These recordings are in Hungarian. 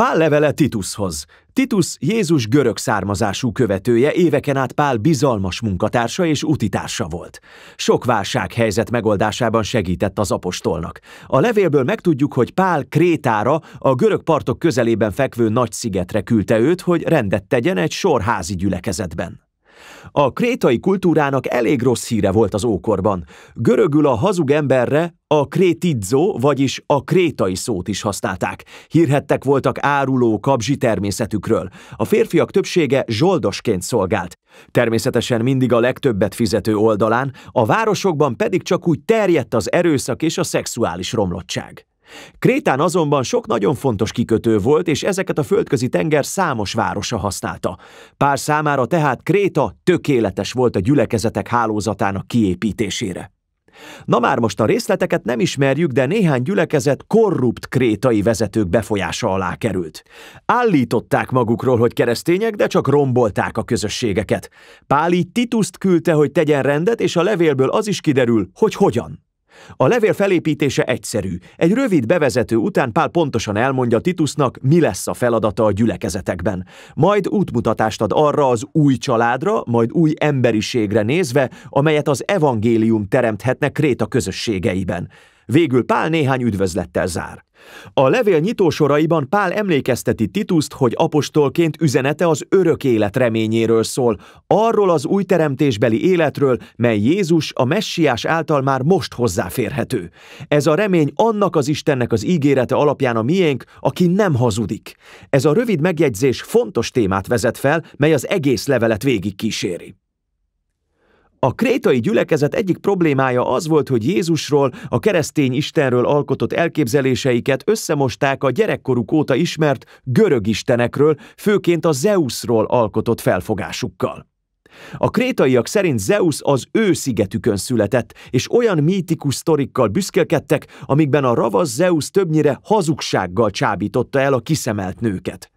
Pál levele Titushoz. Titus Jézus görög származású követője, éveken át Pál bizalmas munkatársa és utitársa volt. Sok válság helyzet megoldásában segített az apostolnak. A levélből megtudjuk, hogy Pál Krétára, a görög partok közelében fekvő nagy szigetre küldte őt, hogy rendet tegyen egy sorházi gyülekezetben. A krétai kultúrának elég rossz híre volt az ókorban. Görögül a hazug emberre a krétidzó, vagyis a krétai szót is használták. Hírhettek voltak áruló, kabzsi természetükről. A férfiak többsége zsoldosként szolgált. Természetesen mindig a legtöbbet fizető oldalán, a városokban pedig csak úgy terjedt az erőszak és a szexuális romlottság. Krétán azonban sok nagyon fontos kikötő volt, és ezeket a földközi tenger számos városa használta. Pár számára tehát Kréta tökéletes volt a gyülekezetek hálózatának kiépítésére. Na már most a részleteket nem ismerjük, de néhány gyülekezet korrupt krétai vezetők befolyása alá került. Állították magukról, hogy keresztények, de csak rombolták a közösségeket. Páli Tituszt küldte, hogy tegyen rendet, és a levélből az is kiderül, hogy hogyan. A levél felépítése egyszerű. Egy rövid bevezető után Pál pontosan elmondja Titusnak, mi lesz a feladata a gyülekezetekben. Majd útmutatást ad arra az új családra, majd új emberiségre nézve, amelyet az evangélium teremthetne Kréta közösségeiben. Végül Pál néhány üdvözlettel zár. A levél nyitósoraiban Pál emlékezteti Tituszt, hogy apostolként üzenete az örök élet reményéről szól, arról az új teremtésbeli életről, mely Jézus a messiás által már most hozzáférhető. Ez a remény annak az Istennek az ígérete alapján a miénk, aki nem hazudik. Ez a rövid megjegyzés fontos témát vezet fel, mely az egész levelet végig kíséri. A krétai gyülekezet egyik problémája az volt, hogy Jézusról, a keresztény Istenről alkotott elképzeléseiket összemosták a gyerekkoruk óta ismert görög istenekről, főként a Zeusról alkotott felfogásukkal. A krétaiak szerint Zeus az ő szigetükön született, és olyan mítikus sztorikkal büszkélkedtek, amikben a ravasz Zeus többnyire hazugsággal csábította el a kiszemelt nőket.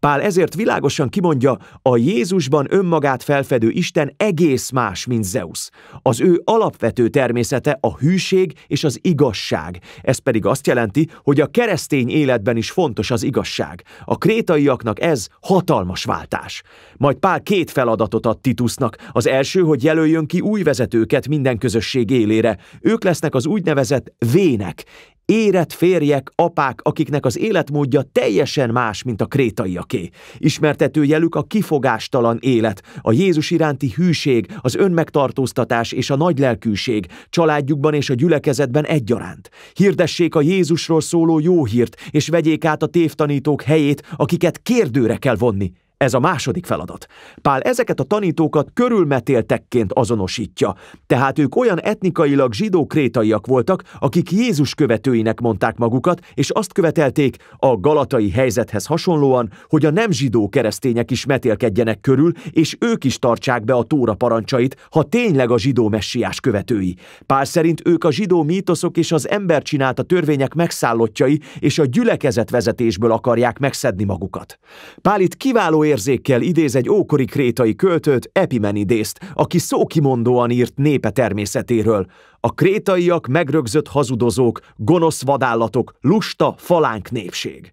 Pál ezért világosan kimondja, a Jézusban önmagát felfedő Isten egész más, mint Zeus. Az ő alapvető természete a hűség és az igazság. Ez pedig azt jelenti, hogy a keresztény életben is fontos az igazság. A krétaiaknak ez hatalmas váltás. Majd Pál két feladatot ad Titusnak. Az első, hogy jelöljön ki új vezetőket minden közösség élére. Ők lesznek az úgynevezett vének, érett férjek, apák, akiknek az életmódja teljesen más, mint a krétaiaké. Ismertető jelük a kifogástalan élet, a Jézus iránti hűség, az önmegtartóztatás és a nagylelkűség, családjukban és a gyülekezetben egyaránt. Hirdessék a Jézusról szóló jó hírt, és vegyék át a tévtanítók helyét, akiket kérdőre kell vonni. Ez a második feladat. Pál ezeket a tanítókat körülmetéltekként azonosítja, tehát ők olyan etnikailag zsidó krétaiak voltak, akik Jézus követőinek mondták magukat, és azt követelték a galatai helyzethez hasonlóan, hogy a nem zsidó keresztények is metélkedjenek körül, és ők is tartsák be a Tóra parancsait, ha tényleg a zsidó messiás követői. Pál szerint ők a zsidó mítoszok és az ember csinálta törvények megszállottjai, és a gyülekezet vezetésből akarják megszedni magukat. Pál itt kiváló érzékkel idéz egy ókori krétai költőt, Epimenidészt, aki szókimondóan írt népe természetéről. A krétaiak megrögzött hazudozók, gonosz vadállatok, lusta, falánk népség.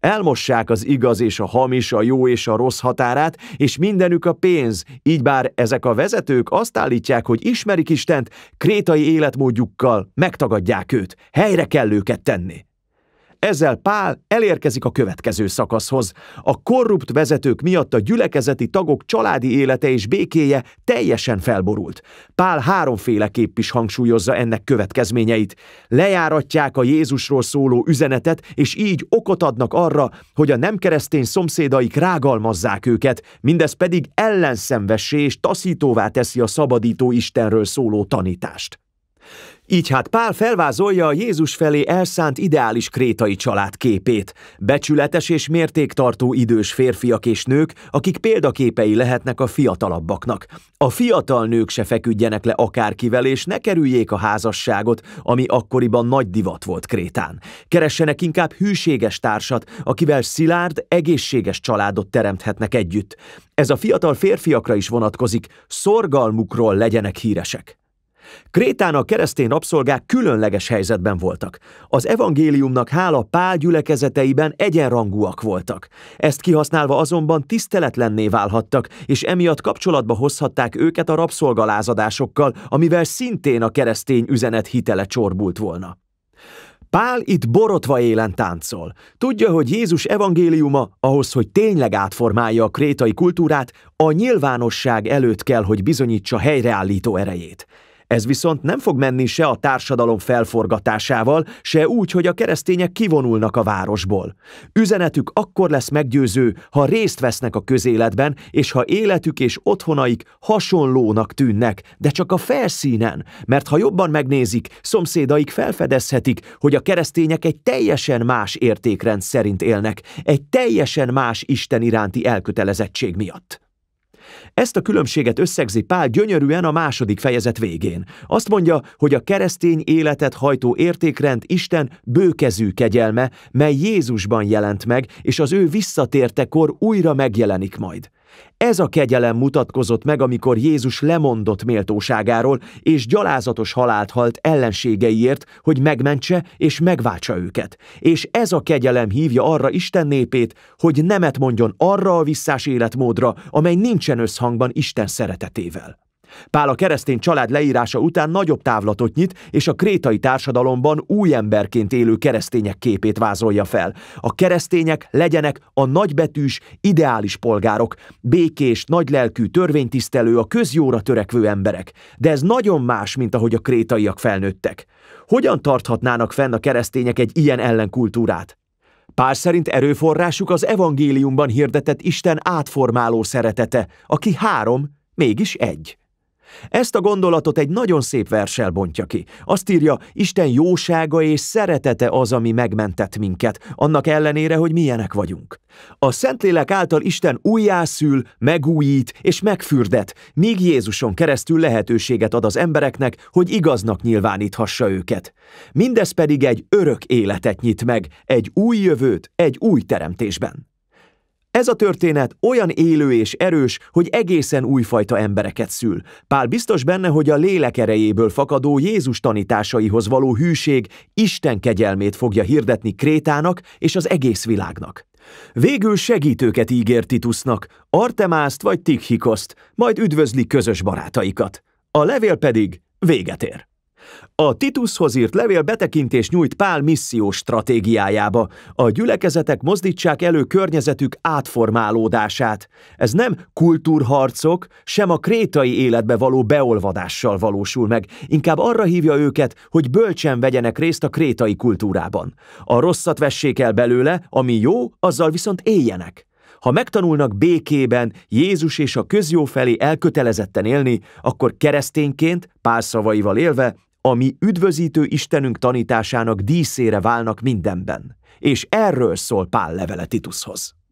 Elmossák az igaz és a hamis, a jó és a rossz határát, és mindenük a pénz, így bár ezek a vezetők azt állítják, hogy ismerik Istent, krétai életmódjukkal megtagadják őt, helyre kell őket tenni. Ezzel Pál elérkezik a következő szakaszhoz. A korrupt vezetők miatt a gyülekezeti tagok családi élete és békéje teljesen felborult. Pál háromféleképp is hangsúlyozza ennek következményeit. Lejáratják a Jézusról szóló üzenetet, és így okot adnak arra, hogy a nem keresztény szomszédaik rágalmazzák őket, mindez pedig ellenszenvessé és taszítóvá teszi a szabadító Istenről szóló tanítást. Így hát Pál felvázolja a Jézus felé elszánt ideális krétai család képét. Becsületes és mértéktartó idős férfiak és nők, akik példaképei lehetnek a fiatalabbaknak. A fiatal nők se feküdjenek le akárkivel, és ne kerüljék a házasságot, ami akkoriban nagy divat volt Krétán. Keressenek inkább hűséges társat, akivel szilárd, egészséges családot teremthetnek együtt. Ez a fiatal férfiakra is vonatkozik, szorgalmukról legyenek híresek. Krétán a keresztény rabszolgák különleges helyzetben voltak. Az evangéliumnak hála Pál gyülekezeteiben egyenrangúak voltak. Ezt kihasználva azonban tiszteletlenné válhattak, és emiatt kapcsolatba hozhatták őket a rabszolgalázadásokkal, amivel szintén a keresztény üzenet hitele csorbult volna. Pál itt borotva élen táncol. Tudja, hogy Jézus evangéliuma ahhoz, hogy tényleg átformálja a krétai kultúrát, a nyilvánosság előtt kell, hogy bizonyítsa helyreállító erejét. Ez viszont nem fog menni se a társadalom felforgatásával, se úgy, hogy a keresztények kivonulnak a városból. Üzenetük akkor lesz meggyőző, ha részt vesznek a közéletben, és ha életük és otthonaik hasonlónak tűnnek, de csak a felszínen, mert ha jobban megnézik, szomszédaik felfedezhetik, hogy a keresztények egy teljesen más értékrend szerint élnek, egy teljesen más Isten iránti elkötelezettség miatt. Ezt a különbséget összegzi Pál gyönyörűen a második fejezet végén. Azt mondja, hogy a keresztény életet hajtó értékrend Isten bőkezű kegyelme, mely Jézusban jelent meg, és az ő visszatértekor újra megjelenik majd. Ez a kegyelem mutatkozott meg, amikor Jézus lemondott méltóságáról, és gyalázatos halált halt ellenségeiért, hogy megmentse és megváltsa őket. És ez a kegyelem hívja arra Isten népét, hogy nemet mondjon arra a visszás életmódra, amely nincsen összhangban Isten szeretetével. Pál a keresztény család leírása után nagyobb távlatot nyit, és a krétai társadalomban új emberként élő keresztények képét vázolja fel. A keresztények legyenek a nagybetűs, ideális polgárok, békés, nagylelkű, törvénytisztelő, a közjóra törekvő emberek. De ez nagyon más, mint ahogy a krétaiak felnőttek. Hogyan tarthatnának fenn a keresztények egy ilyen ellenkultúrát? Pár szerint erőforrásuk az evangéliumban hirdetett Isten átformáló szeretete, aki három, mégis egy. Ezt a gondolatot egy nagyon szép versel bontja ki. Azt írja, Isten jósága és szeretete az, ami megmentett minket, annak ellenére, hogy milyenek vagyunk. A Szentlélek által Isten újjászül, megújít és megfürdet, míg Jézuson keresztül lehetőséget ad az embereknek, hogy igaznak nyilváníthassa őket. Mindez pedig egy örök életet nyit meg, egy új jövőt, egy új teremtésben. Ez a történet olyan élő és erős, hogy egészen újfajta embereket szül. Pál biztos benne, hogy a lélek erejéből fakadó Jézus tanításaihoz való hűség Isten kegyelmét fogja hirdetni Krétának és az egész világnak. Végül segítőket ígér Titusnak, Artemászt vagy Tikhikoszt, majd üdvözli közös barátaikat. A levél pedig véget ér. A Titushoz írt levél betekintés nyújt Pál misszió stratégiájába. A gyülekezetek mozdítsák elő környezetük átformálódását. Ez nem kultúrharcok, sem a krétai életbe való beolvadással valósul meg. Inkább arra hívja őket, hogy bölcsen vegyenek részt a krétai kultúrában. A rosszat vessék el belőle, ami jó, azzal viszont éljenek. Ha megtanulnak békében Jézus és a közjó felé elkötelezetten élni, akkor keresztényként, pár szavaival élve, ami üdvözítő Istenünk tanításának díszére válnak mindenben, és erről szól Pál levele Titushoz.